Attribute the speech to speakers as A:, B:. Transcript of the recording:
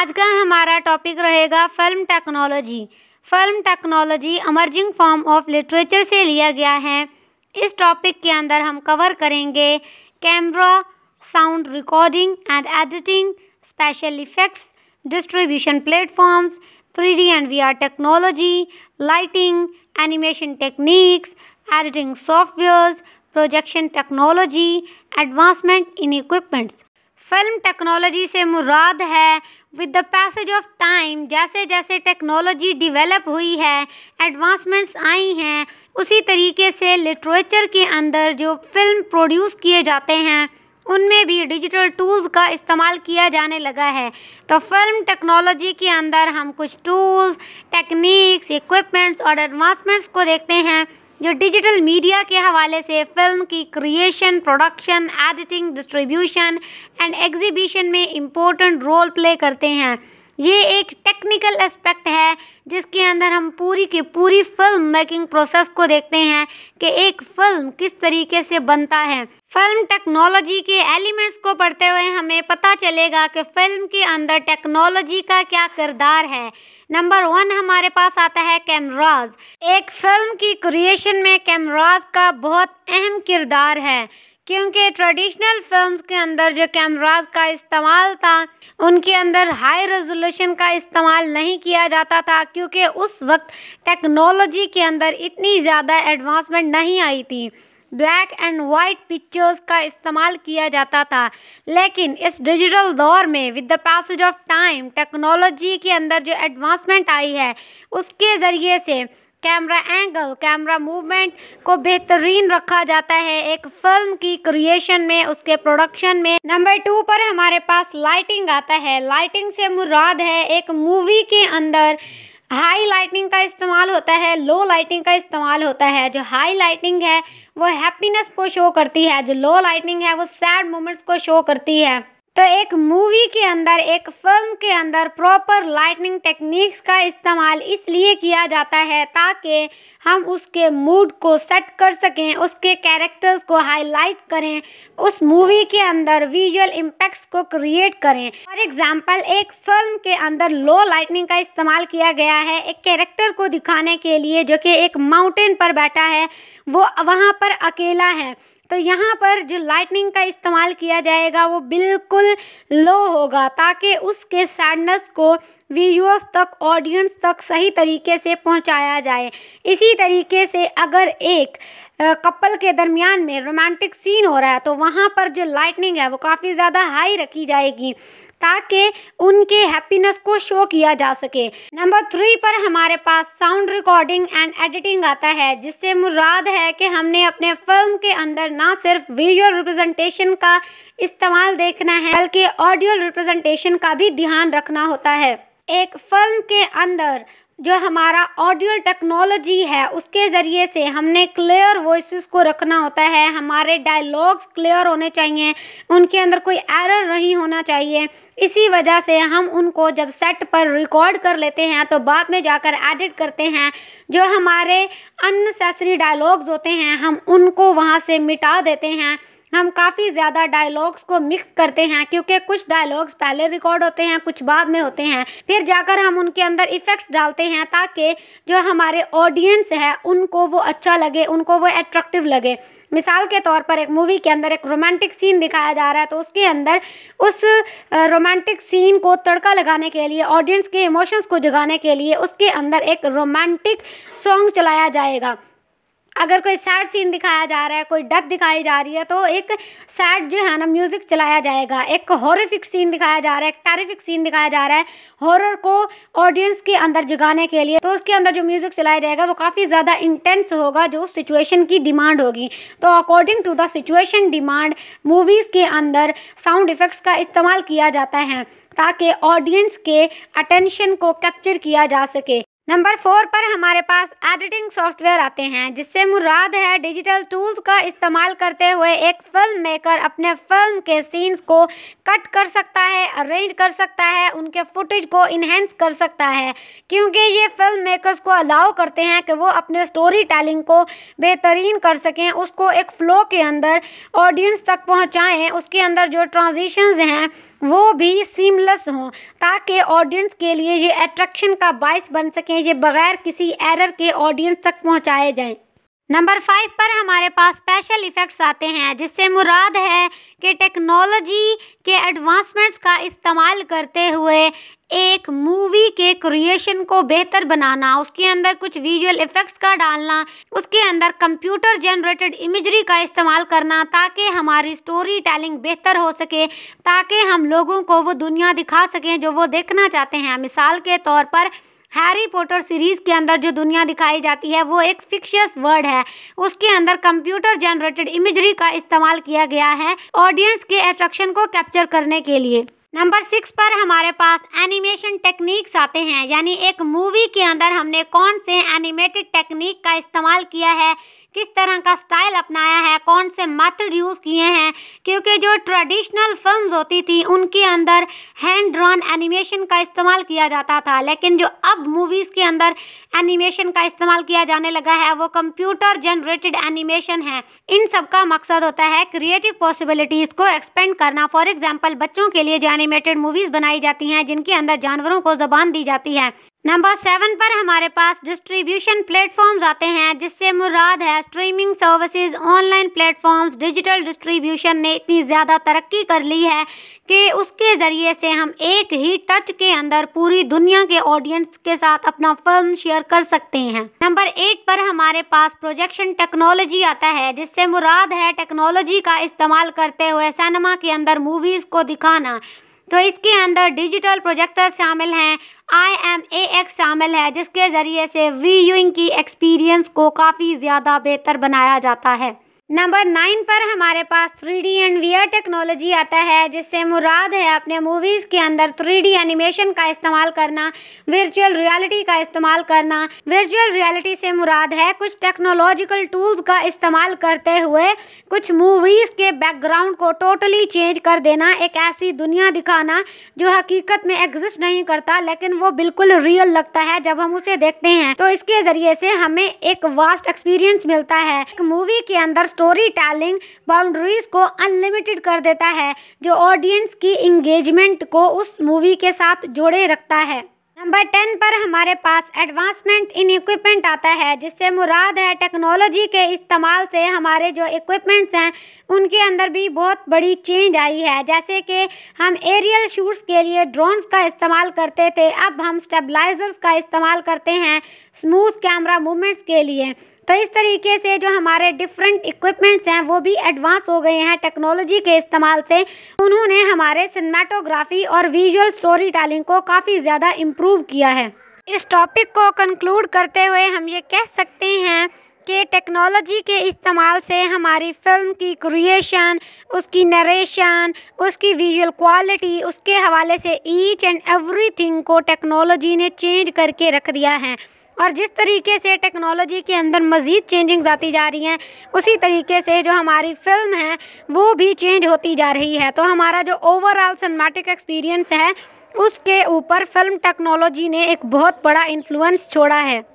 A: आज का हमारा टॉपिक रहेगा film technology film technology emerging form of literature से लिया गया है इस टॉपिक के अंदर हम कवर करेंगे camera sound recording and editing special effects distribution platforms three D and V R technology lighting animation techniques editing softwares projection technology advancement in equipments film technology से मुराद है with the passage of time जैसे जैसे technology develop हुई है advancements आई हैं उसी तरीके से लिटरेचर के अंदर जो फिल्म प्रोड्यूस किए जाते हैं उनमें भी डिजिटल टूल्स का इस्तेमाल किया जाने लगा है तो फिल्म टेक्नोलॉजी के अंदर हम कुछ टूल्स टेक्निक्स इक्विपमेंट्स और एडवांसमेंट्स को देखते हैं जो डिजिटल मीडिया के हवाले से फिल्म की creation production editing distribution and exhibition में इम्पोर्टेंट रोल प्ले करते हैं ये एक टेक्निकल एस्पेक्ट है जिसके अंदर हम पूरी की पूरी फिल्म मेकिंग प्रोसेस को देखते हैं कि एक फिल्म किस तरीके से बनता है फिल्म टेक्नोलॉजी के एलिमेंट्स को पढ़ते हुए हमें पता चलेगा कि फिल्म के अंदर टेक्नोलॉजी का क्या किरदार है नंबर वन हमारे पास आता है कैमराज एक फिल्म की क्रिएशन में कैमराज का बहुत अहम किरदार है क्योंकि ट्रेडिशनल फिल्म्स के अंदर जो कैमराज का इस्तेमाल था उनके अंदर हाई रेजोल्यूशन का इस्तेमाल नहीं किया जाता था क्योंकि उस वक्त टेक्नोलॉजी के अंदर इतनी ज़्यादा एडवांसमेंट नहीं आई थी ब्लैक एंड वाइट पिक्चर्स का इस्तेमाल किया जाता था लेकिन इस डिजिटल दौर में with the passage of time technology के अंदर जो एडवांसमेंट आई है उसके ज़रिए से कैमरा एंगल कैमरा मूवमेंट को बेहतरीन रखा जाता है एक फिल्म की क्रिएशन में उसके प्रोडक्शन में नंबर टू पर हमारे पास लाइटिंग आता है लाइटिंग से मुराद है एक मूवी के अंदर हाई लाइटिंग का इस्तेमाल होता है लो लाइटिंग का इस्तेमाल होता है जो हाई लाइटिंग है वो हैप्पीनेस को शो करती है जो लो लाइटिंग है वो सैड मोमेंट्स को शो करती है तो एक मूवी के अंदर एक फिल्म के अंदर प्रॉपर लाइटनिंग टेक्निक्स का इस्तेमाल इसलिए किया जाता है ताकि हम उसके मूड को सेट कर सकें उसके कैरेक्टर्स को हाईलाइट करें उस मूवी के अंदर विजुअल इम्पैक्ट्स को क्रिएट करें फॉर एग्जांपल एक फिल्म के अंदर लो लाइटनिंग का इस्तेमाल किया गया है एक कैरेक्टर को दिखाने के लिए जो कि एक माउंटेन पर बैठा है वो वहाँ पर अकेला है तो यहाँ पर जो लाइटनिंग का इस्तेमाल किया जाएगा वो बिल्कुल लो होगा ताकि उसके सैडनेस को वीडियोस तक ऑडियंस तक सही तरीके से पहुँचाया जाए इसी तरीके से अगर एक कपल के दरमियान में रोमांटिक सीन हो रहा है तो वहाँ पर जो लाइटनिंग है वो काफ़ी ज़्यादा हाई रखी जाएगी ताकि उनके हैप्पीनेस को शो किया जा सके नंबर थ्री पर हमारे पास साउंड रिकॉर्डिंग एंड एडिटिंग आता है जिससे मुराद है कि हमने अपने फिल्म के अंदर ना सिर्फ विजुअल रिप्रेजेंटेशन का इस्तेमाल देखना है बल्कि ऑडियो रिप्रेजेंटेशन का भी ध्यान रखना होता है एक फिल्म के अंदर जो हमारा ऑडियो टेक्नोलॉजी है उसके ज़रिए से हमने क्लियर वॉइस को रखना होता है हमारे डायलॉग्स क्लियर होने चाहिए उनके अंदर कोई एरर नहीं होना चाहिए इसी वजह से हम उनको जब सेट पर रिकॉर्ड कर लेते हैं तो बाद में जाकर एडिट करते हैं जो हमारे अननेसेसरी डायलॉग्स होते हैं हम उनको वहाँ से मिटा देते हैं हम काफ़ी ज़्यादा डायलॉग्स को मिक्स करते हैं क्योंकि कुछ डायलॉग्स पहले रिकॉर्ड होते हैं कुछ बाद में होते हैं फिर जाकर हम उनके अंदर इफ़ेक्ट्स डालते हैं ताकि जो हमारे ऑडियंस है उनको वो अच्छा लगे उनको वो एट्रैक्टिव लगे मिसाल के तौर पर एक मूवी के अंदर एक रोमांटिक सीन दिखाया जा रहा है तो उसके अंदर उस रोमांटिक सीन को तड़का लगाने के लिए ऑडियंस के इमोशंस को जगाने के लिए उसके अंदर एक रोमांटिक सॉन्ग चलाया जाएगा अगर कोई सैड सीन दिखाया जा रहा है कोई डेथ दिखाई जा रही है तो एक सैड जो है ना म्यूज़िक चलाया जाएगा एक हॉरिफिक सीन दिखाया जा रहा है एक टेरिफिक सीन दिखाया जा रहा है हॉरर को ऑडियंस के अंदर जगाने के लिए तो उसके अंदर जो म्यूज़िक चलाया जाएगा वो काफ़ी ज़्यादा इंटेंस होगा जो सिचुएशन की डिमांड होगी तो according to the situation demand movies के अंदर साउंड इफ़ेक्ट्स का इस्तेमाल किया जाता है ताकि ऑडियंस के अटेंशन को कैप्चर किया जा सके नंबर फोर पर हमारे पास एडिटिंग सॉफ्टवेयर आते हैं जिससे मुराद है डिजिटल टूल्स का इस्तेमाल करते हुए एक फिल्म मेकर अपने फिल्म के सीन्स को कट कर सकता है अरेंज कर सकता है उनके फुटेज को इन्हेंस कर सकता है क्योंकि ये फिल्म मेकर्स को अलाउ करते हैं कि वो अपने स्टोरी टेलिंग को बेहतरीन कर सकें उसको एक फ़्लो के अंदर ऑडियंस तक पहुँचाएँ उसके अंदर जो ट्रांजिशंस हैं वो भी सीमलेस हों ताकि ऑडियंस के लिए ये अट्रैक्शन का बायस बन सकें ये बगैर किसी एरर के ऑडियंस तक पहुंचाए जाएं नंबर फाइव पर हमारे पास स्पेशल इफ़ेक्ट्स आते हैं जिससे मुराद है कि टेक्नोलॉजी के एडवांसमेंट्स का इस्तेमाल करते हुए एक मूवी के क्रिएशन को बेहतर बनाना उसके अंदर कुछ विजुअल इफ़ेक्ट्स का डालना उसके अंदर कंप्यूटर जनरेटेड इमेजरी का इस्तेमाल करना ताकि हमारी स्टोरी टेलिंग बेहतर हो सके ताकि हम लोगों को वो दुनिया दिखा सकें जो वो देखना चाहते हैं मिसाल के तौर पर हैरी पॉटर सीरीज़ के अंदर जो दुनिया दिखाई जाती है वो एक फिक्शियस वर्ड है उसके अंदर कंप्यूटर जनरेटेड इमेजरी का इस्तेमाल किया गया है ऑडियंस के अट्रैक्शन को कैप्चर करने के लिए नंबर सिक्स पर हमारे पास एनिमेशन टेक्निक्स आते हैं यानी एक मूवी के अंदर हमने कौन से एनिमेटेड टेक्निक का इस्तेमाल किया है किस तरह का स्टाइल अपनाया है कौन से मेथड यूज़ किए हैं क्योंकि जो ट्रेडिशनल फिल्म होती थी उनके अंदर हैंड ड्रॉन एनिमेशन का इस्तेमाल किया जाता था लेकिन जो अब मूवीज़ के अंदर एनिमेशन का इस्तेमाल किया जाने लगा है वो कंप्यूटर जनरेटेड एनिमेशन है इन सब का मकसद होता है क्रिएटिव पॉसिबिलिटीज़ को एक्सपेंड करना फॉर एग्जाम्पल बच्चों के लिए जो एनिमेटेड मूवीज़ बनाई जाती हैं जिनके अंदर जानवरों को ज़बान दी जाती है नंबर सेवन पर हमारे पास डिस्ट्रीब्यूशन प्लेटफॉर्म्स आते हैं जिससे मुराद है streaming services online platforms digital distribution ने इतनी ज़्यादा तरक्की कर ली है कि उसके ज़रिए से हम एक ही टच के अंदर पूरी दुनिया के ऑडियंस के साथ अपना फिल्म शेयर कर सकते हैं नंबर एट पर हमारे पास प्रोजेक्शन टेक्नोलॉजी आता है जिससे मुराद है टेक्नोलॉजी का इस्तेमाल करते हुए सिनेमा के अंदर मूवीज़ को दिखाना तो इसके अंदर डिजिटल प्रोजेक्टर शामिल हैं आई एम ए एक्स शामिल है जिसके ज़रिए से वी की एक्सपीरियंस को काफ़ी ज़्यादा बेहतर बनाया जाता है नंबर नाइन पर हमारे पास three D and VR technology आता है जिससे मुराद है अपने मूवीज़ के अंदर थ्री डी एनिमेशन का इस्तेमाल करना वर्चुअल रियलिटी का इस्तेमाल करना वर्चुअल रियलिटी से मुराद है कुछ टेक्नोलॉजिकल टूल्स का इस्तेमाल करते हुए कुछ मूवीज़ के बैकग्राउंड को टोटली चेंज कर देना एक ऐसी दुनिया दिखाना जो हकीकत में एग्जिस्ट नहीं करता लेकिन वो बिल्कुल रियल लगता है जब हम उसे देखते हैं तो इसके ज़रिए से हमें एक वास्ट एक्सपीरियंस मिलता है एक मूवी के अंदर स्टोरी टेलिंग बाउंड्रीज को अनलिमिटेड कर देता है जो ऑडियंस की इंगेजमेंट को उस मूवी के साथ जोड़े रखता है नंबर टेन पर हमारे पास एडवांसमेंट इन इक्विपमेंट आता है जिससे मुराद है टेक्नोलॉजी के इस्तेमाल से हमारे जो इक्विपमेंट्स हैं उनके अंदर भी बहुत बड़ी चेंज आई है जैसे कि हम एरियल शूट्स के लिए ड्रोन्स का इस्तेमाल करते थे अब हम स्टेबलाइजर्स का इस्तेमाल करते हैं स्मूथ कैमरा मूवमेंट्स के लिए तो इस तरीके से जो हमारे डिफरेंट इक्विपमेंट्स हैं वो भी एडवांस हो गए हैं टेक्नोलॉजी के इस्तेमाल से उन्होंने हमारे सिनेमाटोग्राफी और विजुअल स्टोरी टेलिंग को काफ़ी ज़्यादा इम्प्रूव किया है इस टॉपिक को कंक्लूड करते हुए हम ये कह सकते हैं कि टेक्नोलॉजी के इस्तेमाल से हमारी फिल्म की क्रिएशन उसकी नरेशन उसकी विजुअल क्वालिटी उसके हवाले से ईच एंड एवरीथिंग को टेक्नोलॉजी ने चेंज करके रख दिया है और जिस तरीके से टेक्नोलॉजी के अंदर मज़ीद चेंजिंग्स आती जा रही हैं उसी तरीके से जो हमारी फ़िल्म है वो भी चेंज होती जा रही है तो हमारा जो ओवरऑल सिनेमाटिक एक्सपीरियंस है उसके ऊपर फ़िल्म टेक्नोलॉजी ने एक बहुत बड़ा इन्फ्लुएंस छोड़ा है